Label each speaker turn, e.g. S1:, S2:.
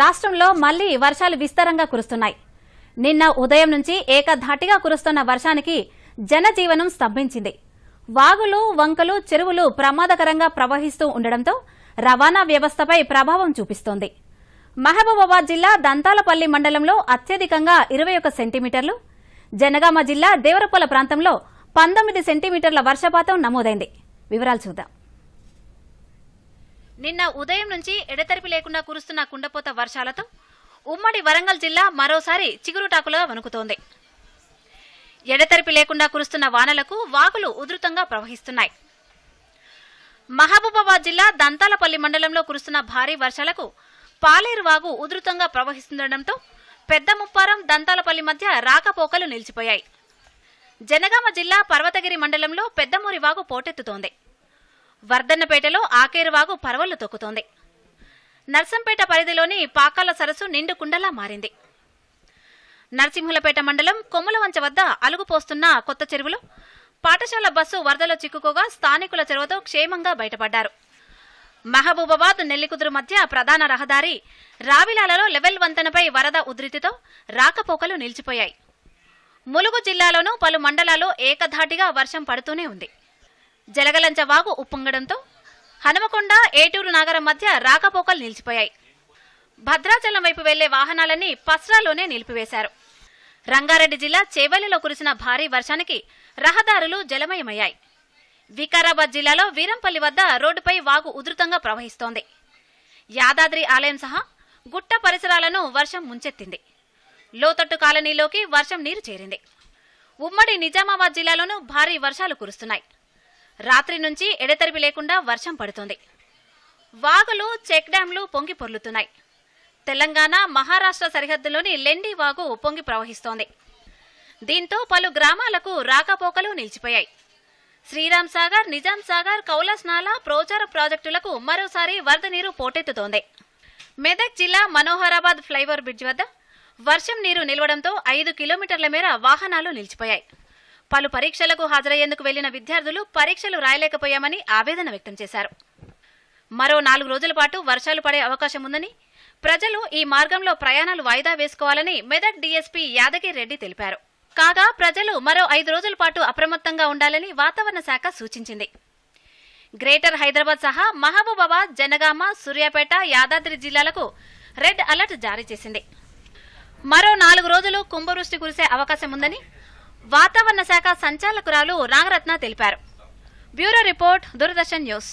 S1: రాష్ట్రంలో మళ్లీ వర్షాలు విస్తారంగా కురుస్తున్నాయి నిన్న ఉదయం నుంచి ఏకధాటిగా కురుస్తున్న వర్షానికి జనజీవనం స్తంభించింది వాగులు వంకలు చెరువులు ప్రమాదకరంగా ప్రవహిస్తూ ఉండడంతో రవాణా వ్యవస్థపై ప్రభావం చూపిస్తోంది మహబూబాబాద్ జిల్లా దంతాలపల్లి మండలంలో అత్యధికంగా ఇరవై ఒక్క సెంటీమీటర్లు జనగామ జిల్లా దేవరపల్ల ప్రాంతంలో పంతొమ్మిది సెంటీమీటర్ల వర్షపాతం నమోదైంది వివరాలు చూద్దాం నిన్న ఉదయం నుంచి ఎడతెరిపి లేకుండా కురుస్తున్న కుండపోత వర్షాలతో ఉమ్మడి వరంగల్ జిల్లా మరోసారి చిగురుటాకులా వణుకుతోంది ఎడతెరిపి లేకుండా కురుస్తున్న వానలకు వాగులు ఉధృతంగా ప్రవహిస్తున్నాయి మహబూబాబాద్ జిల్లా దంతాలపల్లి మండలంలో కురుస్తున్న భారీ వర్షాలకు పాలేరు వాగు ఉధృతంగా ప్రవహిస్తుండటంతో పెద్ద ముప్పారం దంతాలపల్లి మధ్య రాకపోకలు నిలిచిపోయాయి జనగామ జిల్లా పర్వతగిరి మండలంలో పెద్దమూరి వాగు పోటెత్తుతోంది వర్ధన్నపేటలో ఆకేరువాగు పరవళ్లు తొక్కుతోంది నర్సంపేట పరిధిలోని పాకాల సరస్సు నిండు కుండలా మారింది నరసింహులపేట మండలం కొమ్ములవంచ వద్ద అలుగుపోస్తున్న కొత్త చెరువులో పాఠశాల బస్సు వరదలో చిక్కుకోగా స్థానికుల చెరువుతో క్షేమంగా బయటపడ్డారు మహబూబాబాద్ నెల్లికుదురు మధ్య ప్రధాన రహదారి రావిలాలలో లెవెల్ వంతెనపై వరద ఉధృతితో రాకపోకలు నిలిచిపోయాయి ములుగు జిల్లాలోనూ పలు మండలాల్లో ఏకధాటిగా వర్షం పడుతూనే ఉంది జలగలంచ వాగు ఉప్పొంగడంతో హనుమకొండ ఏటూరు నాగరం మధ్య రాకపోకలు నిలిచిపోయాయి భద్రాచలం వైపు వెళ్లే వాహనాలన్నీ పస్రాలోనే నిలిపివేశారు రంగారెడ్డి జిల్లా చేవెళ్లలో కురిసిన భారీ వర్షానికి రహదారులు జలమయమయ్యాయి వికారాబాద్ జిల్లాలో వీరంపల్లి వద్ద రోడ్డుపై వాగు ఉధృతంగా ప్రవహిస్తోంది యాదాద్రి ఆలయం సహా గుట్ట పరిసరాలను వర్షం ముంచెత్తింది లోతట్టు కాలనీలోకి వర్షం నీరు చేరింది ఉమ్మడి నిజామాబాద్ జిల్లాలోనూ భారీ వర్షాలు కురుస్తున్నాయి రాత్రి నుంచి ఎడతెరిపి లేకుండా వర్షం పడుతుంది వాగులు చెక్ డ్యాంలు పొంగి పొర్లుతున్నాయి తెలంగాణ మహారాష్ట్ర సరిహద్దులోని లెండి వాగు పొంగి ప్రవహిస్తోంది దీంతో పలు గ్రామాలకు రాకపోకలు నిలిచిపోయాయి శ్రీరామ్ సాగర్ నిజాం సాగర్ కౌలస్నాల ప్రోచార ప్రాజెక్టులకు మరోసారి వరద నీరు పోటెత్తుతోంది మెదక్ జిల్లా మనోహరాబాద్ ఫ్లైఓవర్ బ్రిడ్జ్ వద్ద వర్షం నీరు నిలవడంతో ఐదు కిలోమీటర్ల మేర వాహనాలు నిలిచిపోయాయి పలు పరీక్షలకు హాజరయ్యేందుకు వెళ్లిన విద్యార్థులు పరీక్షలు రాయలేకపోయామని ఆవేదన వ్యక్తం చేశారు మరో నాలుగు రోజుల పాటు వర్షాలు పడే అవకాశం ఉందని ప్రజలు ఈ మార్గంలో ప్రయాణాలు వాయిదా వేసుకోవాలని మెదక్ డీఎస్పీ యాదగిరి రెడ్డి తెలిపారు కాగా ప్రజలు మరో ఐదు రోజుల పాటు అప్రమత్తంగా ఉండాలని వాతావరణ శాఖ సూచించింది గ్రేటర్ హైదరాబాద్ సహా మహబూబాబాద్ జనగామ సూర్యాపేట యాదాద్రి జిల్లాలకు రెడ్ అలర్ట్ జారీ చేసింది మరో నాలుగు రోజులు కుంభవృష్టి కురిసే అవకాశం ఉందని వాతావరణ శాఖ సంచాలకురాలు రాంగరత్న తెలిపారు బ్యూరో రిపోర్ట్ దూరదర్శన్ న్యూస్